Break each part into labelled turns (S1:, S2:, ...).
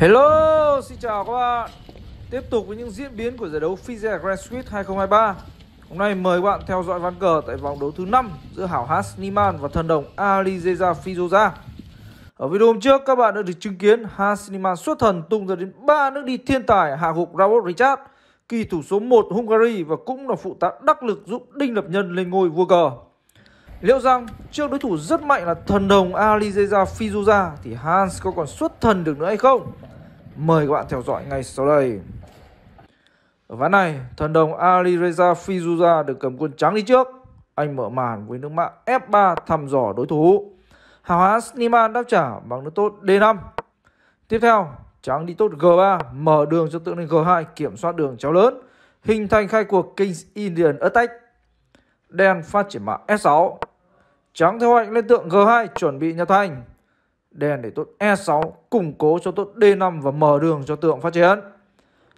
S1: Hello, xin chào các bạn Tiếp tục với những diễn biến của giải đấu FIZE Grand Swiss 2023 Hôm nay mời các bạn theo dõi ván cờ tại vòng đấu thứ 5 giữa Hảo Has Niman và thần đồng Ali Zeza Fizoza Ở video hôm trước các bạn đã được chứng kiến Has Niman xuất thần tung ra đến 3 nước đi thiên tài hạ gục Robert Richard Kỳ thủ số 1 Hungary và cũng là phụ tá đắc lực giúp Đinh Lập Nhân lên ngôi vua cờ Liệu rằng trước đối thủ rất mạnh là thần đồng Alizeza Fizuza thì Hans có còn xuất thần được nữa hay không? Mời các bạn theo dõi ngay sau đây. Ở ván này, thần đồng Alireza Fizuza được cầm quân trắng đi trước. Anh mở màn với nước mã F3 thăm dò đối thủ. Hào hán Sliman đáp trả bằng nước tốt D5. Tiếp theo, trắng đi tốt G3, mở đường cho tượng lên G2 kiểm soát đường chéo lớn, hình thành khai cuộc Kings Indian Attack. Đen phát triển mã S6, Trắng theo hạnh lên tượng G2 chuẩn bị nhập thành. Đen để tốt E6 củng cố cho tốt D5 và mở đường cho tượng phát triển.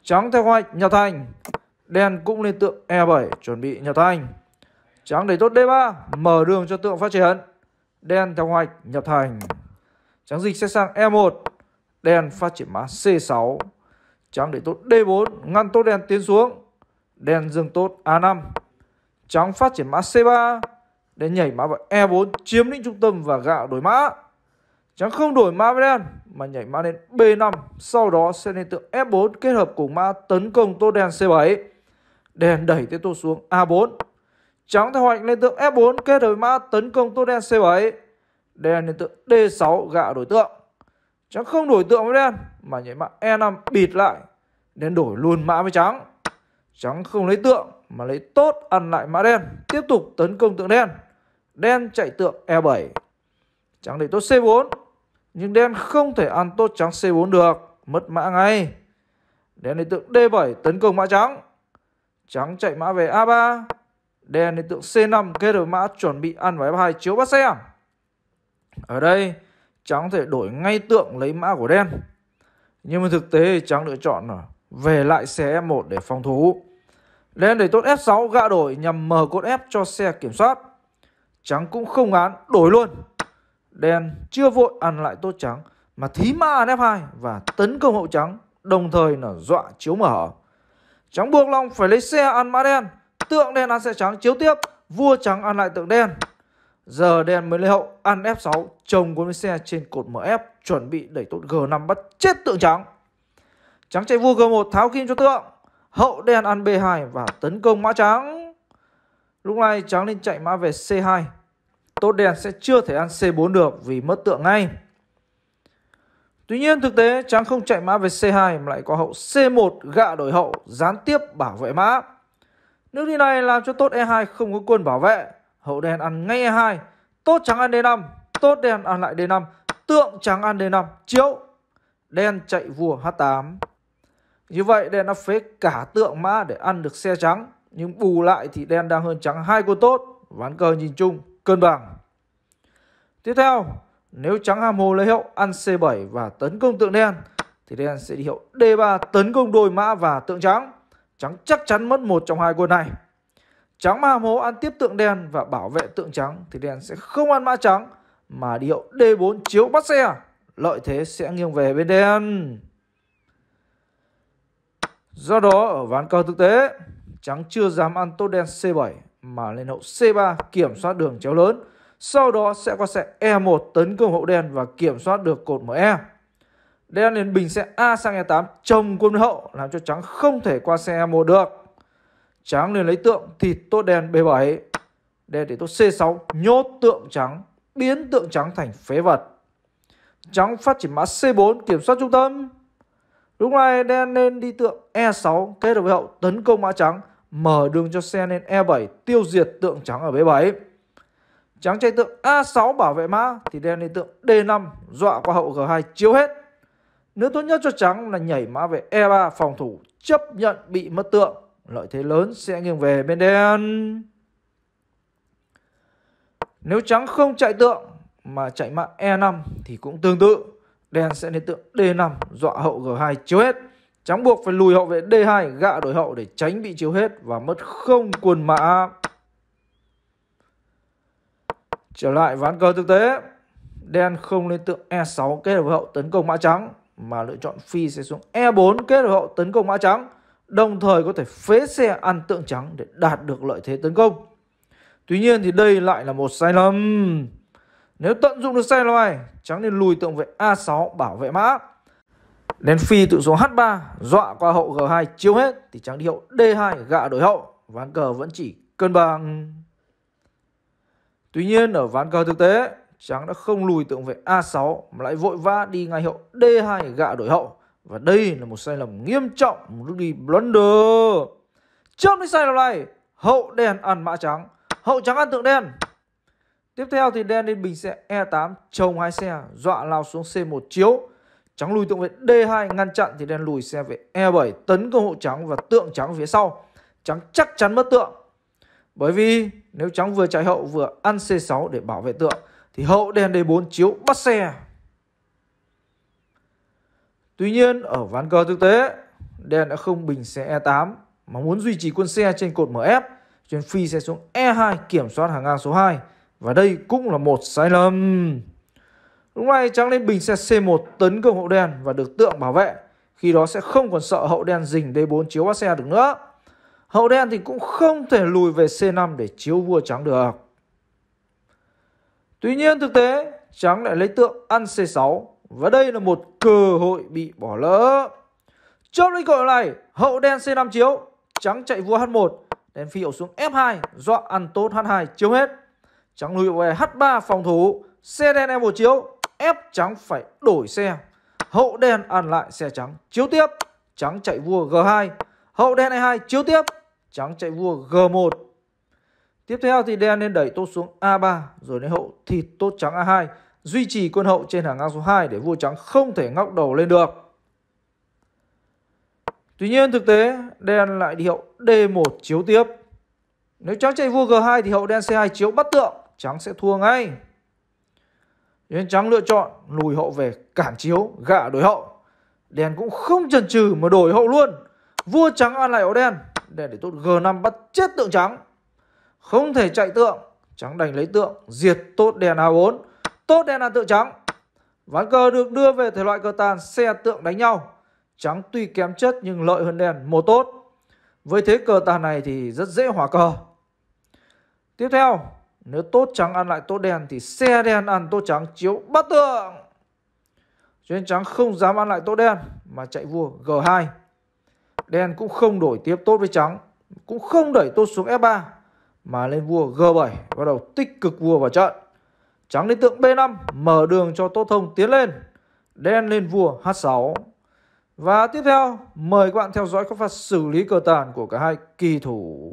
S1: Trắng theo hoạch nhập thành. Đen cũng lên tượng E7 chuẩn bị nhập thành. Trắng để tốt D3 mở đường cho tượng phát triển. Đen theo hoạch nhập thành. Trắng dịch sẽ sang E1. Đen phát triển mã C6. Trắng để tốt D4 ngăn tốt đen tiến xuống. Đen dừng tốt A5. Trắng phát triển mã C3 để nhảy mã vào E4 chiếm lĩnh trung tâm và gạo đổi mã. Trắng không đổi mã với đen mà nhảy mã lên B5, sau đó sẽ lên tượng F4 kết hợp cùng mã tấn công tô đen C7. Đen đẩy tiếp tô xuống A4. Trắng theo hoạch lên tượng F4 kết hợp với mã tấn công tô đen C7. Đen lên tượng D6 gạo đổi tượng. Trắng không đổi tượng với đen mà nhảy mã E5 bịt lại. Đen đổi luôn mã với trắng. Trắng không lấy tượng mà lấy tốt ăn lại mã đen. Tiếp tục tấn công tượng đen đen chạy tượng E7. Trắng đẩy tốt C4, nhưng đen không thể ăn tốt trắng C4 được, mất mã ngay. Đen đẩy tượng D7 tấn công mã trắng. Trắng chạy mã về A3, đen đẩy tượng C5 kết hợp mã chuẩn bị ăn vào F2 chiếu bắt xe. Ở đây, trắng thể đổi ngay tượng lấy mã của đen. Nhưng mà thực tế trắng lựa chọn là về lại xe F1 để phòng thủ. Đen để tốt F6 gạ đổi nhằm mở cột F cho xe kiểm soát. Trắng cũng không án đổi luôn Đen chưa vội ăn lại tốt trắng Mà thí ma ăn F2 và tấn công hậu trắng Đồng thời là dọa chiếu mở Trắng buộc lòng phải lấy xe ăn mã đen Tượng đen ăn xe trắng chiếu tiếp Vua trắng ăn lại tượng đen Giờ đen mới lấy hậu ăn F6 Chồng cuốn xe trên cột MF Chuẩn bị đẩy tốt G5 bắt chết tượng trắng Trắng chạy vua G1 tháo kim cho tượng Hậu đen ăn B2 và tấn công mã trắng Lúc này trắng nên chạy mã về C2. Tốt đen sẽ chưa thể ăn C4 được vì mất tượng ngay. Tuy nhiên thực tế trắng không chạy mã về C2 mà lại có hậu C1 gạ đổi hậu gián tiếp bảo vệ mã. Nước đi này làm cho tốt E2 không có quân bảo vệ. Hậu đen ăn ngay E2. Tốt trắng ăn D5. Tốt đen ăn lại D5. Tượng trắng ăn D5. Chiếu. Đen chạy vua H8. Như vậy đen đã phế cả tượng mã để ăn được xe trắng nhưng bù lại thì đen đang hơn trắng hai con tốt ván cờ nhìn chung cân bằng tiếp theo nếu trắng ham hồ lấy hiệu ăn c7 và tấn công tượng đen thì đen sẽ đi hiệu d3 tấn công đôi mã và tượng trắng trắng chắc chắn mất một trong hai quân này trắng ham hồ ăn tiếp tượng đen và bảo vệ tượng trắng thì đen sẽ không ăn mã trắng mà đi hiệu d4 chiếu bắt xe lợi thế sẽ nghiêng về bên đen do đó ở ván cờ thực tế Trắng chưa dám ăn tốt đen C7 mà lên hậu C3 kiểm soát đường chéo lớn. Sau đó sẽ qua xe E1 tấn công hậu đen và kiểm soát được cột ME. Đen liền bình xe A sang E8 chồng quân hậu làm cho trắng không thể qua xe E1 được. Trắng liền lấy tượng thịt tốt đen B7. Đen để tốt C6 nhốt tượng trắng, biến tượng trắng thành phế vật. Trắng phát triển mã C4 kiểm soát trung tâm. Lúc này đen nên đi tượng E6 kết hợp với hậu tấn công mã trắng mở đường cho xe lên E7 tiêu diệt tượng trắng ở B7. Trắng chạy tượng A6 bảo vệ mã thì đen lên tượng D5 dọa qua hậu G2 chiếu hết. Nếu tốt nhất cho trắng là nhảy mã về E3 phòng thủ chấp nhận bị mất tượng. Lợi thế lớn sẽ nghiêng về bên đen. Nếu trắng không chạy tượng mà chạy mã E5 thì cũng tương tự. Đen sẽ lên tượng D5 dọa hậu G2 chiếu hết. Trắng buộc phải lùi hậu vệ D2 gạ đổi hậu để tránh bị chiếu hết và mất không quần mã. Trở lại ván cờ thực tế. Đen không lên tượng E6 kết hợp hậu tấn công mã trắng mà lựa chọn phi sẽ xuống E4 kết hợp hậu tấn công mã trắng. Đồng thời có thể phế xe ăn tượng trắng để đạt được lợi thế tấn công. Tuy nhiên thì đây lại là một sai lầm. Nếu tận dụng được sai lầm này, trắng nên lùi tượng về A6 bảo vệ mã. Đến phi tự số H3 dọa qua hậu G2 chiếu hết thì trắng đi hậu D2 gạ đổi hậu, ván cờ vẫn chỉ cân bằng. Tuy nhiên ở ván cờ thực tế, trắng đã không lùi tượng về A6 mà lại vội vã đi ngay hậu D2 gạ đổi hậu. Và đây là một sai lầm nghiêm trọng, một bước đi blunder. trước cái sai lầm này, hậu đen ăn mã trắng, hậu trắng ăn tượng đen. Tiếp theo thì đen lên bình xe E8 trồng hai xe, dọa lao xuống C1 chiếu Trắng lùi tượng về D2 ngăn chặn thì đen lùi xe về E7 tấn công hộ trắng và tượng trắng phía sau. Trắng chắc chắn mất tượng. Bởi vì nếu trắng vừa chạy hậu vừa ăn C6 để bảo vệ tượng thì hậu đen D4 chiếu bắt xe. Tuy nhiên ở ván cờ thực tế đen đã không bình xe E8 mà muốn duy trì quân xe trên cột MF chuyến phi xe xuống E2 kiểm soát hàng ngang số 2 và đây cũng là một sai lầm. Lúc này trắng lên bình xe C1 tấn công hậu đen và được tượng bảo vệ. Khi đó sẽ không còn sợ hậu đen dình D4 chiếu bắt xe được nữa. Hậu đen thì cũng không thể lùi về C5 để chiếu vua trắng được. Tuy nhiên thực tế, trắng lại lấy tượng ăn C6 và đây là một cơ hội bị bỏ lỡ. Trong lấy cơ hội này, hậu đen C5 chiếu, trắng chạy vua H1, đen phi hậu xuống F2, dọa ăn tốt H2 chiếu hết. Trắng lùi về H3 phòng thủ, xe đen E1 chiếu, ép trắng phải đổi xe. Hậu đen ăn lại xe trắng. Chiếu tiếp, trắng chạy vua G2. Hậu đen E2 chiếu tiếp, trắng chạy vua G1. Tiếp theo thì đen nên đẩy tốt xuống A3 rồi đến hậu thịt tốt trắng A2. Duy trì quân hậu trên hàng ngang số 2 để vua trắng không thể ngóc đầu lên được. Tuy nhiên thực tế đen lại đi hậu D1 chiếu tiếp. Nếu trắng chạy vua G2 thì hậu đen C2 chiếu bắt tượng, trắng sẽ thua ngay. Yến Trắng lựa chọn lùi hậu về cản chiếu gạ đổi hậu. Đen cũng không chần chừ mà đổi hậu luôn. Vua trắng ăn lại áo đen. Đen để tốt G5 bắt chết tượng trắng. Không thể chạy tượng. Trắng đành lấy tượng diệt tốt đen A4. Tốt đen là tượng trắng. Ván cờ được đưa về thể loại cờ tàn xe tượng đánh nhau. Trắng tuy kém chất nhưng lợi hơn đen một tốt. Với thế cờ tàn này thì rất dễ hòa cờ. Tiếp theo, nếu tốt trắng ăn lại tốt đen thì xe đen ăn tốt trắng chiếu bất tượng. Cho nên trắng không dám ăn lại tốt đen mà chạy vua G2. Đen cũng không đổi tiếp tốt với trắng, cũng không đẩy tốt xuống F3 mà lên vua G7 bắt đầu tích cực vua vào trận. Trắng lên tượng B5 mở đường cho tốt Thông tiến lên. Đen lên vua H6. Và tiếp theo mời các bạn theo dõi các phát xử lý cờ tàn của cả hai kỳ thủ.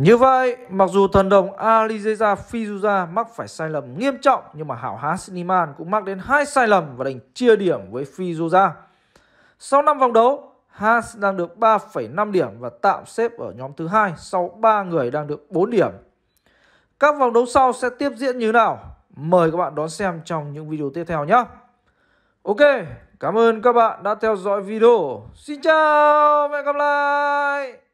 S1: Như vậy, mặc dù thần đồng Alizeza Fizuza mắc phải sai lầm nghiêm trọng nhưng mà hảo hán Sliman cũng mắc đến hai sai lầm và đành chia điểm với Fizuza. Sau 5 vòng đấu, Hans đang được 3,5 điểm và tạm xếp ở nhóm thứ hai sau 3 người đang được 4 điểm. Các vòng đấu sau sẽ tiếp diễn như nào? Mời các bạn đón xem trong những video tiếp theo nhé. Ok, cảm ơn các bạn đã theo dõi video. Xin chào và hẹn gặp lại.